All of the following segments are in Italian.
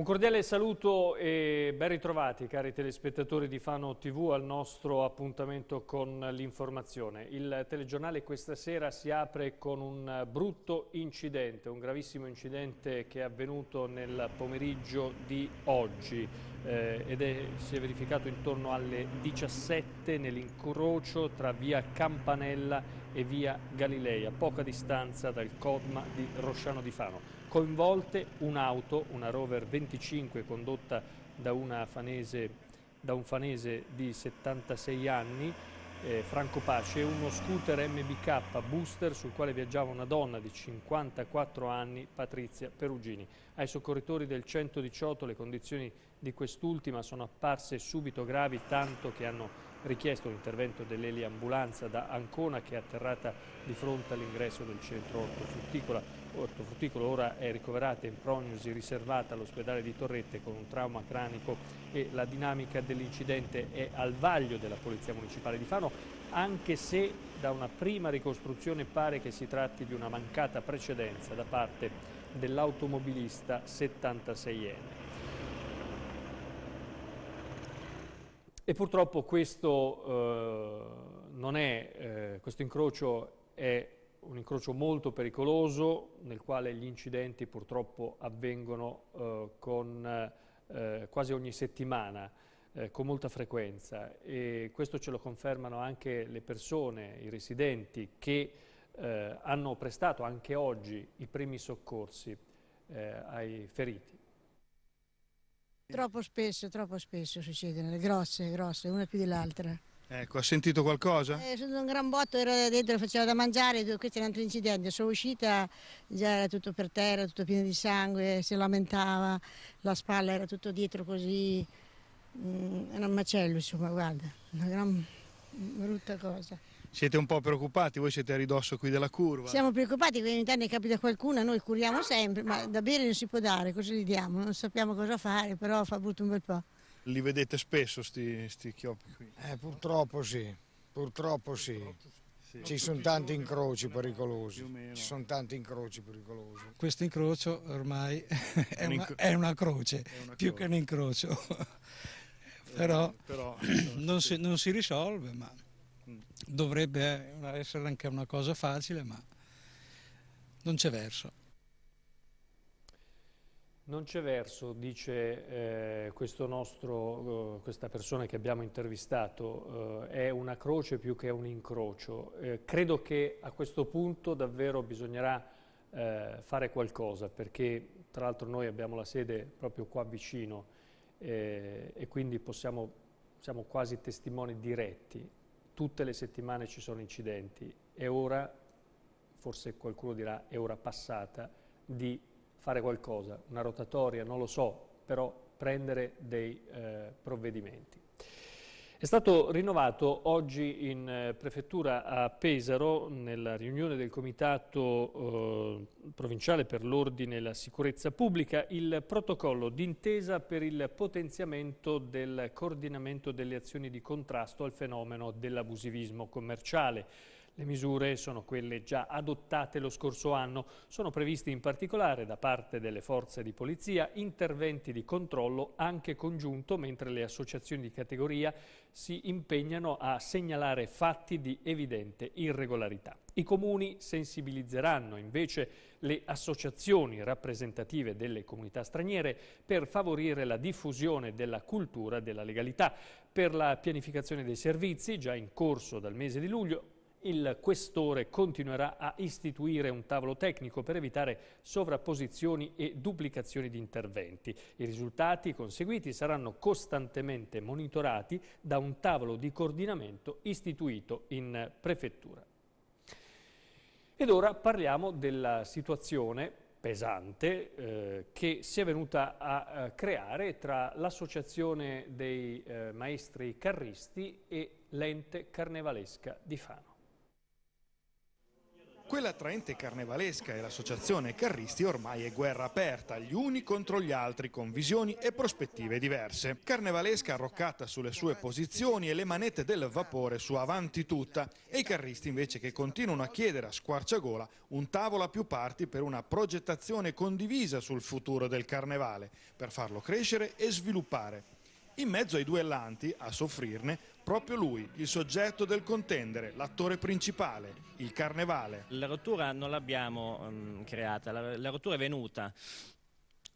Un cordiale saluto e ben ritrovati cari telespettatori di Fano TV al nostro appuntamento con l'informazione. Il telegiornale questa sera si apre con un brutto incidente, un gravissimo incidente che è avvenuto nel pomeriggio di oggi eh, ed è, si è verificato intorno alle 17 nell'incrocio tra via Campanella e via Galilei a poca distanza dal Codma di Rosciano di Fano coinvolte un'auto, una Rover 25 condotta da, fanese, da un fanese di 76 anni, eh, Franco Pace, uno scooter MBK booster sul quale viaggiava una donna di 54 anni, Patrizia Perugini. Ai soccorritori del 118 le condizioni di quest'ultima sono apparse subito gravi, tanto che hanno richiesto l'intervento dell'eliambulanza da Ancona che è atterrata di fronte all'ingresso del centro 8 Frutticola ortofrutticolo ora è ricoverata in prognosi riservata all'ospedale di Torrette con un trauma cranico e la dinamica dell'incidente è al vaglio della Polizia Municipale di Fano anche se da una prima ricostruzione pare che si tratti di una mancata precedenza da parte dell'automobilista 76enne. E purtroppo questo, eh, è, eh, questo incrocio è un incrocio molto pericoloso nel quale gli incidenti purtroppo avvengono eh, con, eh, quasi ogni settimana eh, con molta frequenza e questo ce lo confermano anche le persone, i residenti che eh, hanno prestato anche oggi i primi soccorsi eh, ai feriti. Troppo spesso, troppo spesso succede, grosse, grosse, una più dell'altra. Ecco, ha sentito qualcosa? Eh, sono un gran botto, ero dentro, faceva da mangiare, questo è un altro incidente, sono uscita, già era tutto per terra, tutto pieno di sangue, si lamentava, la spalla era tutto dietro così, mm, era un macello insomma, guarda, una gran brutta cosa. Siete un po' preoccupati, voi siete a ridosso qui della curva. Siamo preoccupati perché ogni tanto ne capita qualcuna, noi curiamo sempre, ma da bere non si può dare, cosa gli diamo? Non sappiamo cosa fare, però fa brutto un bel po'. Li vedete spesso questi chioppi qui? Eh, purtroppo sì, purtroppo sì. Ci sono tanti incroci pericolosi, ci sono tanti incroci pericolosi. Questo incrocio ormai è una, è una croce, è una più croce. che un incrocio. Però, eh, Però eh, non, si, non si risolve, ma mm. dovrebbe essere anche una cosa facile, ma non c'è verso. Non c'è verso, dice eh, nostro, eh, questa persona che abbiamo intervistato, eh, è una croce più che un incrocio. Eh, credo che a questo punto davvero bisognerà eh, fare qualcosa, perché tra l'altro noi abbiamo la sede proprio qua vicino eh, e quindi possiamo, siamo quasi testimoni diretti. Tutte le settimane ci sono incidenti e ora, forse qualcuno dirà, è ora passata di fare qualcosa, una rotatoria, non lo so, però prendere dei eh, provvedimenti. È stato rinnovato oggi in eh, prefettura a Pesaro, nella riunione del Comitato eh, Provinciale per l'Ordine e la Sicurezza Pubblica, il protocollo d'intesa per il potenziamento del coordinamento delle azioni di contrasto al fenomeno dell'abusivismo commerciale le misure sono quelle già adottate lo scorso anno. Sono previsti in particolare da parte delle forze di polizia interventi di controllo anche congiunto mentre le associazioni di categoria si impegnano a segnalare fatti di evidente irregolarità. I comuni sensibilizzeranno invece le associazioni rappresentative delle comunità straniere per favorire la diffusione della cultura della legalità. Per la pianificazione dei servizi, già in corso dal mese di luglio, il questore continuerà a istituire un tavolo tecnico per evitare sovrapposizioni e duplicazioni di interventi. I risultati conseguiti saranno costantemente monitorati da un tavolo di coordinamento istituito in prefettura. Ed ora parliamo della situazione pesante eh, che si è venuta a, a eh, creare tra l'associazione dei eh, maestri carristi e l'ente carnevalesca di Fano. Quella attraente carnevalesca e l'associazione Carristi ormai è guerra aperta, gli uni contro gli altri, con visioni e prospettive diverse. Carnevalesca arroccata sulle sue posizioni e le manette del vapore su avanti tutta e i carristi invece che continuano a chiedere a squarciagola un tavolo a più parti per una progettazione condivisa sul futuro del carnevale, per farlo crescere e sviluppare. In mezzo ai duellanti, a soffrirne, proprio lui, il soggetto del contendere, l'attore principale, il carnevale. La rottura non l'abbiamo um, creata, la, la rottura è venuta.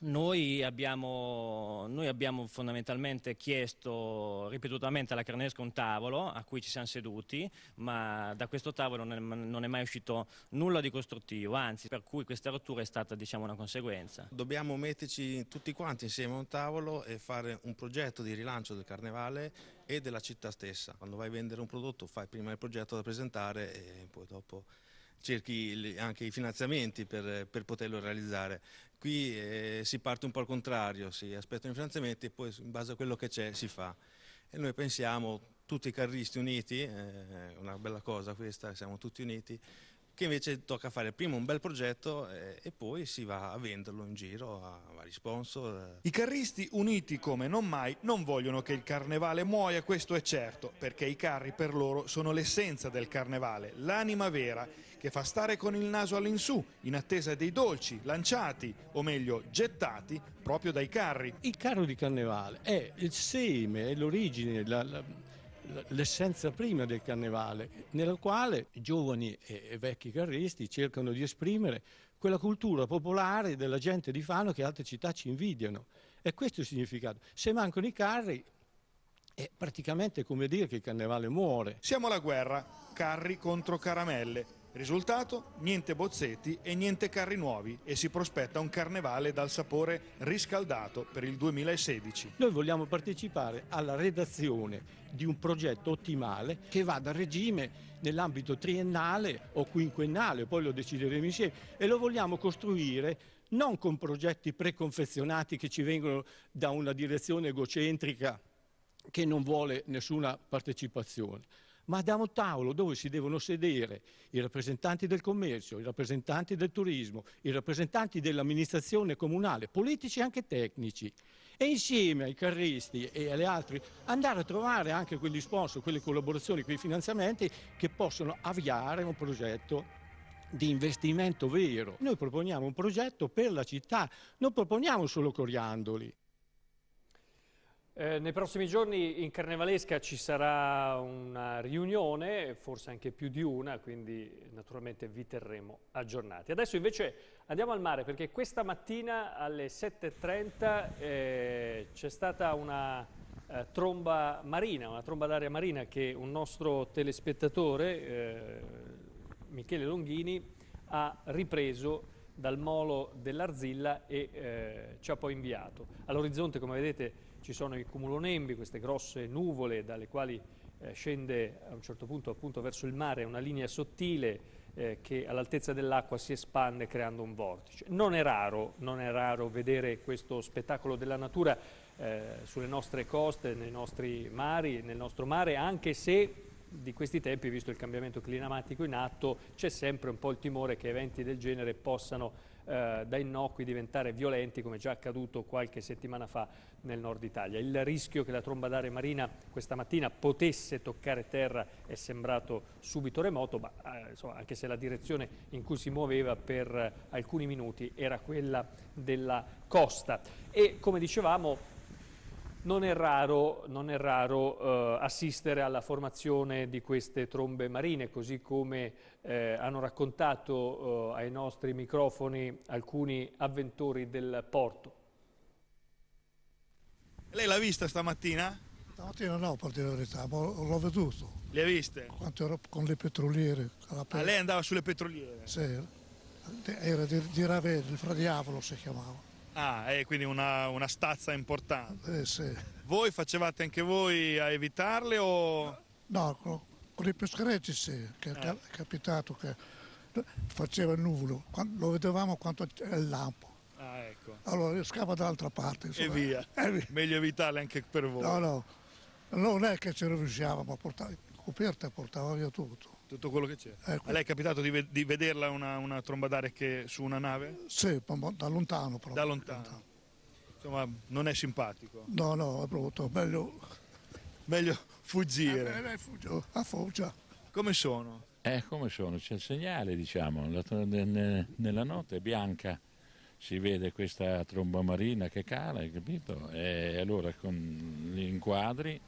Noi abbiamo, noi abbiamo, fondamentalmente chiesto ripetutamente alla Carnesca un tavolo a cui ci siamo seduti, ma da questo tavolo non è, non è mai uscito nulla di costruttivo, anzi per cui questa rottura è stata diciamo, una conseguenza. Dobbiamo metterci tutti quanti insieme a un tavolo e fare un progetto di rilancio del carnevale e della città stessa. Quando vai a vendere un prodotto fai prima il progetto da presentare e poi dopo cerchi anche i finanziamenti per, per poterlo realizzare. Qui eh, si parte un po' al contrario, si aspettano i finanziamenti e poi in base a quello che c'è si fa. E noi pensiamo, tutti i carristi uniti, eh, è eh, una bella cosa questa, siamo tutti uniti, che invece tocca fare prima un bel progetto eh, e poi si va a venderlo in giro a vari sponsor. I carristi uniti come non mai non vogliono che il carnevale muoia, questo è certo, perché i carri per loro sono l'essenza del carnevale, l'anima vera che fa stare con il naso all'insù in attesa dei dolci lanciati o meglio gettati proprio dai carri. Il carro di carnevale è il seme, è l'origine, la, la l'essenza prima del carnevale, nella quale giovani e vecchi carristi cercano di esprimere quella cultura popolare della gente di Fano che altre città ci invidiano. E questo è il significato. Se mancano i carri, è praticamente come dire che il carnevale muore. Siamo alla guerra, carri contro caramelle. Risultato? Niente bozzetti e niente carri nuovi e si prospetta un carnevale dal sapore riscaldato per il 2016. Noi vogliamo partecipare alla redazione di un progetto ottimale che vada a regime nell'ambito triennale o quinquennale, poi lo decideremo insieme, e lo vogliamo costruire non con progetti preconfezionati che ci vengono da una direzione egocentrica che non vuole nessuna partecipazione, ma da un tavolo dove si devono sedere i rappresentanti del commercio, i rappresentanti del turismo, i rappresentanti dell'amministrazione comunale, politici e anche tecnici, e insieme ai carristi e alle altre andare a trovare anche quegli sponsor, quelle collaborazioni, quei finanziamenti che possono avviare un progetto di investimento vero. Noi proponiamo un progetto per la città, non proponiamo solo coriandoli. Eh, nei prossimi giorni in Carnevalesca ci sarà una riunione, forse anche più di una, quindi naturalmente vi terremo aggiornati. Adesso invece andiamo al mare perché questa mattina alle 7.30 eh, c'è stata una eh, tromba marina, una tromba d'aria marina che un nostro telespettatore, eh, Michele Longhini, ha ripreso dal molo dell'Arzilla e eh, ci ha poi inviato. All'orizzonte, come vedete, ci sono i cumulonembi, queste grosse nuvole dalle quali eh, scende a un certo punto appunto verso il mare una linea sottile eh, che all'altezza dell'acqua si espande creando un vortice. Non è raro, non è raro vedere questo spettacolo della natura eh, sulle nostre coste, nei nostri mari, nel nostro mare, anche se di questi tempi, visto il cambiamento climatico in atto, c'è sempre un po' il timore che eventi del genere possano eh, da innocui diventare violenti come già accaduto qualche settimana fa nel nord Italia. Il rischio che la tromba d'aria marina questa mattina potesse toccare terra è sembrato subito remoto, ma eh, insomma, anche se la direzione in cui si muoveva per eh, alcuni minuti era quella della costa. E come dicevamo non è raro, non è raro eh, assistere alla formazione di queste trombe marine, così come eh, hanno raccontato eh, ai nostri microfoni alcuni avventori del porto. Lei l'ha vista stamattina? Stamattina no, per dire la verità, ma l'ho veduto. Le ha viste? Quanto ero con le petroliere. Alla pe... Ah, lei andava sulle petroliere? Sì, era di, di Ravelli, il diavolo si chiamava. Ah, è eh, quindi una, una stazza importante. Eh, sì. Voi facevate anche voi a evitarle o... No, con, con i pescherecci sì, che eh. è capitato che faceva il nuvolo, lo vedevamo quanto era il lampo. Ah, ecco. Allora scava dall'altra parte. Insomma. E via. e eh, via. Meglio evitarle anche per voi. No, no. Non è che ce ci riusciamo, ma portava, coperta portava via tutto. Tutto quello che c'è. Ecco. A lei è capitato di, di vederla una, una tromba d'aria su una nave? Sì, da lontano proprio. Da lontano. lontano. Insomma, non è simpatico. No, no, è brutto. Meglio... Meglio fuggire. Eh, eh lei fuggio, oh, a foggia. Come sono? Eh, come sono? C'è il segnale, diciamo. La, nella notte è bianca si vede questa tromba marina che cala, hai capito? E allora con gli inquadri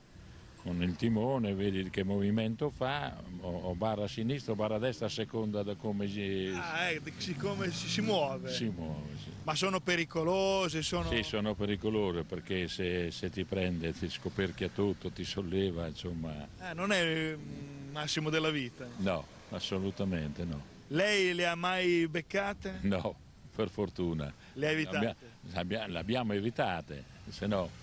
con il timone, vedi che movimento fa, o, barra sinistra o barra destra a seconda da come si, ah, eh, siccome si, si, muove. Si muove sì. Ma sono pericolose? Sono... Sì, sono pericolose perché se, se, ti prende ti scoperchia tutto, ti solleva, insomma... Eh, non è il massimo della vita? No, assolutamente no. Lei le ha mai beccate? No, per fortuna. Le ha evitate? L'abbiamo evitate, se no...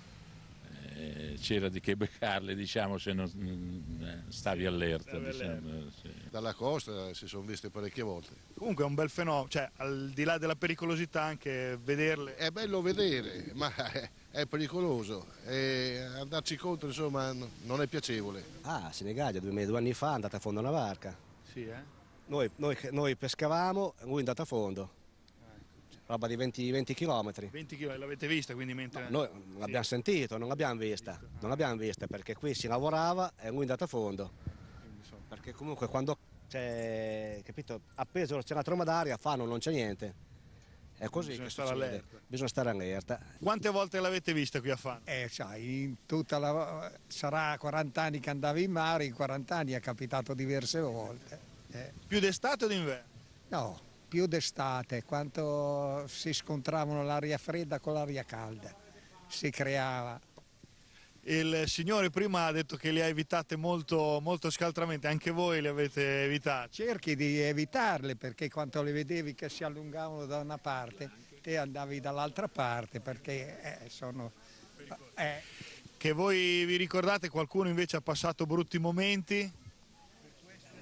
Eh, c'era di che beccarle diciamo, se non mm, eh, stavi allerta. Diciamo, eh, sì. Dalla costa si sono viste parecchie volte. Comunque è un bel fenomeno, cioè, al di là della pericolosità anche vederle. È bello vedere, ma è pericoloso e andarci contro insomma non è piacevole. Ah, Senigallia due, due anni fa è andata a fondo una barca. Sì, eh? noi, noi, noi pescavamo, lui è andato a fondo roba di 20, 20 km. 20 km, l'avete vista quindi mentre... No, noi sì. l'abbiamo sentito, non l'abbiamo vista, ah. non l'abbiamo vista perché qui si lavorava e lui è andato a fondo. So. Perché comunque quando c'è, capito, appeso c'è una troma d'aria, fanno non c'è niente. È così bisogna stare, allerta. bisogna stare allerta. Quante volte l'avete vista qui a Fano? Eh, sai, in tutta la... sarà 40 anni che andavo in mare, in 40 anni è capitato diverse volte. Eh. Più d'estate o d'inverno? No, più d'estate, quando si scontravano l'aria fredda con l'aria calda, si creava. Il signore prima ha detto che le ha evitate molto, molto scaltramente, anche voi le avete evitate. Cerchi di evitarle perché quando le vedevi che si allungavano da una parte, te andavi dall'altra parte perché eh, sono... Eh. Che voi vi ricordate qualcuno invece ha passato brutti momenti?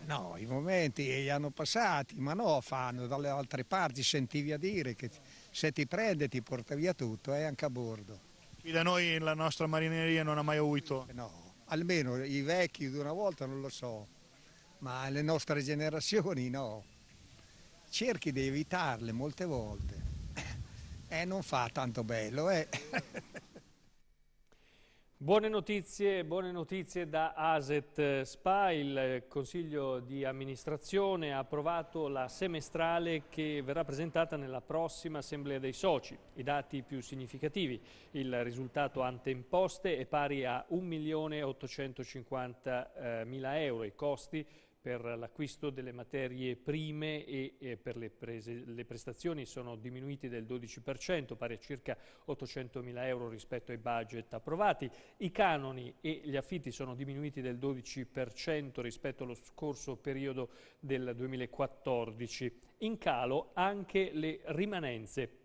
No, i momenti li hanno passati, ma no, fanno dalle altre parti, sentivi a dire che se ti prende ti porta via tutto, è eh, anche a bordo. Qui da noi la nostra marineria non ha mai avuto? Eh no, almeno i vecchi di una volta non lo so, ma le nostre generazioni no. Cerchi di evitarle molte volte e eh, non fa tanto bello, eh. Buone notizie, buone notizie, da Aset Spa, il Consiglio di amministrazione ha approvato la semestrale che verrà presentata nella prossima Assemblea dei Soci. I dati più significativi, il risultato ante imposte è pari a 1.850.000 eh, euro, i costi per l'acquisto delle materie prime e, e per le, prese, le, prestazioni sono diminuiti del 12%, pari a circa 800 mila euro rispetto ai budget approvati. I canoni e gli affitti sono diminuiti del 12% rispetto allo scorso periodo del 2014. In calo anche le rimanenze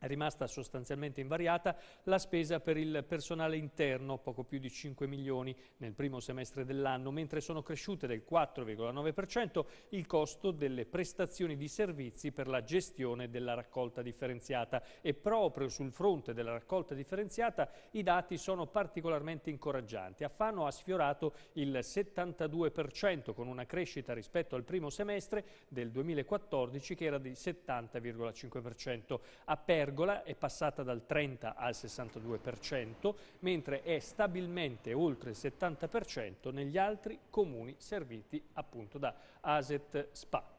è rimasta sostanzialmente invariata la spesa per il personale interno, poco più di 5 milioni nel primo semestre dell'anno, mentre sono cresciute del 4,9% il costo delle prestazioni di servizi per la gestione della raccolta differenziata e proprio sul fronte della raccolta differenziata i dati sono particolarmente incoraggianti. A Fano ha sfiorato il 72% con una crescita rispetto al primo semestre del 2014 che era di 70,5%. A Perno virgola è passata dal 30 al 62%, mentre è stabilmente oltre il 70% negli altri comuni serviti appunto da Aset Spa.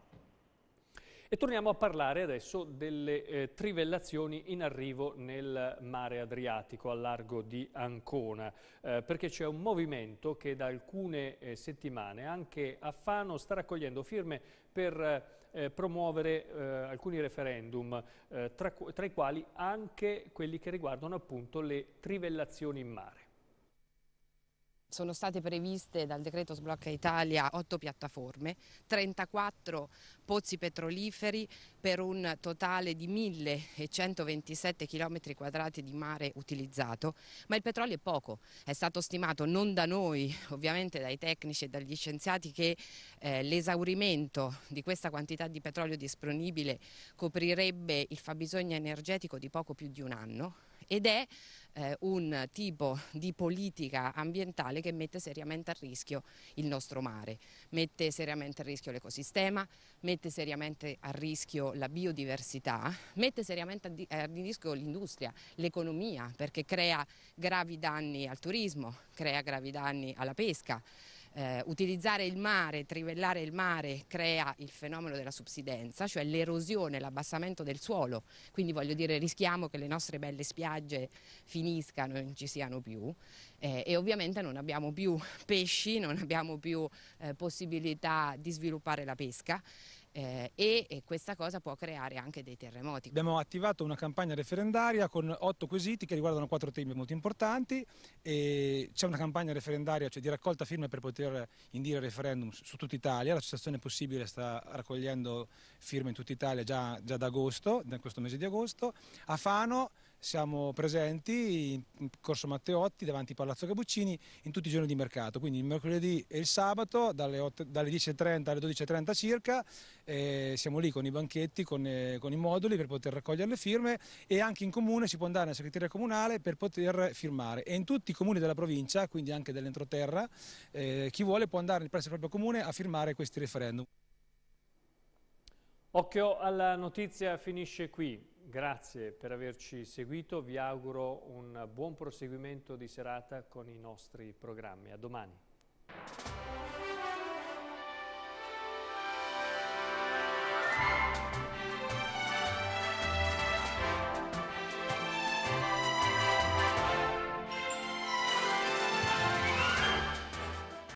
E torniamo a parlare adesso delle eh, trivellazioni in arrivo nel mare Adriatico, a largo di Ancona, eh, perché c'è un movimento che da alcune eh, settimane anche a Fano sta raccogliendo firme per eh, promuovere eh, alcuni referendum, eh, tra, tra i quali anche quelli che riguardano appunto le trivellazioni in mare. Sono state previste dal decreto Sblocca Italia 8 piattaforme, 34 pozzi petroliferi per un totale di 1127 km quadrati di mare utilizzato, ma il petrolio è poco, è stato stimato non da noi, ovviamente dai tecnici e dagli scienziati che eh, l'esaurimento di questa quantità di petrolio disponibile coprirebbe il fabbisogno energetico di poco più di un anno ed è eh, un tipo di politica ambientale che mette seriamente a rischio il nostro mare, mette seriamente a rischio l'ecosistema, mette seriamente a rischio la biodiversità, mette seriamente a, di eh, a rischio l'industria, l'economia, perché crea gravi danni al turismo, crea gravi danni alla pesca. Eh, utilizzare il mare, trivellare il mare crea il fenomeno della subsidenza, cioè l'erosione, l'abbassamento del suolo, quindi voglio dire rischiamo che le nostre belle spiagge finiscano e non ci siano più eh, e ovviamente non abbiamo più pesci, non abbiamo più eh, possibilità di sviluppare la pesca eh, e, e, questa cosa può creare anche dei terremoti. Abbiamo attivato una campagna referendaria con otto quesiti che riguardano quattro temi molto importanti c'è una campagna referendaria, cioè di raccolta firme per poter indire referendum su tutta Italia, La l'associazione possibile sta raccogliendo firme in tutta Italia già, già da agosto, da questo mese di agosto. A Fano siamo presenti in Corso Matteotti davanti a Palazzo Capuccini in tutti i giorni di mercato, quindi il mercoledì e il sabato dalle, 8, dalle 10.30 alle 12.30 circa eh, siamo lì con i banchetti, con, eh, con, i moduli per poter raccogliere le firme e anche in comune si può andare nella segreteria comunale per poter firmare e in tutti i comuni della provincia, quindi anche dell'entroterra, eh, chi vuole può andare presso il proprio comune a firmare questi referendum. Occhio alla notizia finisce qui. Grazie per averci seguito, vi auguro un buon proseguimento di serata con i nostri programmi. A domani.